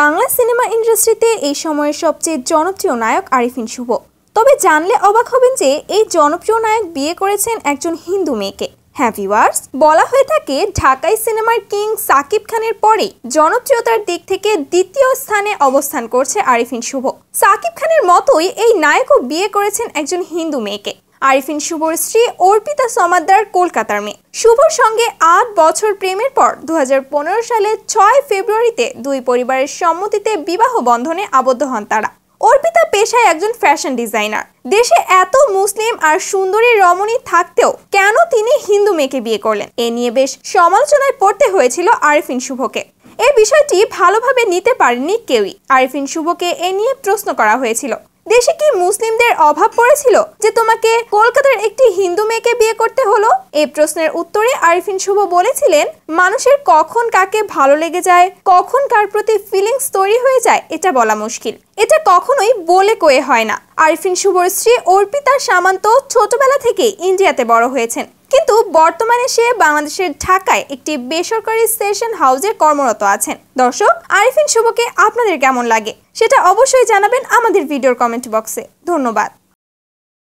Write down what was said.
Bangla cinema ইন্ডাস্ট্রিতে এই সময়ের সবচেয়ে জনপ্রিয় নায়ক আরিফিন শুভ তবে জানলে অবাক হবেন যে এই জনপ্রিয় নায়ক বিয়ে করেছেন একজন হিন্দু মেয়েকে হ্যাপি ওয়ার্স বলা হয়ে থাকে ঢাকাই সিনেমার কিং সাকিব খানের পরে জনপ্রিয়তার দিক থেকে দ্বিতীয় স্থানে অবস্থান করছে আরিফিন শুভ সাকিব খানের মতোই এই নায়কও বিয়ে করেছেন একজন হিন্দু মেয়েকে আরিফিন শুভর স্ত্রী অর্পিতা সমাদ্দার কলকাতার মেয়ে শুভর সঙ্গে আট বছর প্রেমের পর দু সালে ছয় ফেব্রুয়ারিতে দুই পরিবারের সম্মতিতে বিবাহ বন্ধনে আবদ্ধ হন তারা অর্পিতা পেশায় একজন ফ্যাশন ডিজাইনার দেশে এত মুসলিম আর সুন্দরী রমণী থাকতেও কেন তিনি হিন্দু মেয়েকে বিয়ে করলেন এ নিয়ে বেশ সমালোচনায় পড়তে হয়েছিল আরিফিন শুভকে এ বিষয়টি ভালোভাবে নিতে পারেননি কেউই আরিফিন শুভকে এ নিয়ে প্রশ্ন করা হয়েছিল দেশে কি মুসলিমদের অভাব পড়েছিল যে তোমাকে কলকাতার একটি হিন্দু মেয়েকে বিয়ে করতে হলো এই প্রশ্নের উত্তরে আরিফিন শুভ বলেছিলেন মানুষের কখন কাকে ভালো লেগে যায় কখন কার প্রতি ফিলিংস তৈরি হয়ে যায় এটা বলা মুশকিল এটা কখনোই বলে কয়ে হয় না আরিফিন শুভর স্ত্রী অর্পিতা সামান্ত ছোটবেলা থেকে ইন্ডিয়াতে বড় হয়েছেন কিন্তু বর্তমানে সে বাংলাদেশের ঢাকায় একটি বেসরকারি সেশন হাউসে কর্মরত আছেন দর্শক আরিফিন শুভকে আপনাদের কেমন লাগে সেটা অবশ্যই জানাবেন আমাদের ভিডিওর কমেন্ট বক্সে ধন্যবাদ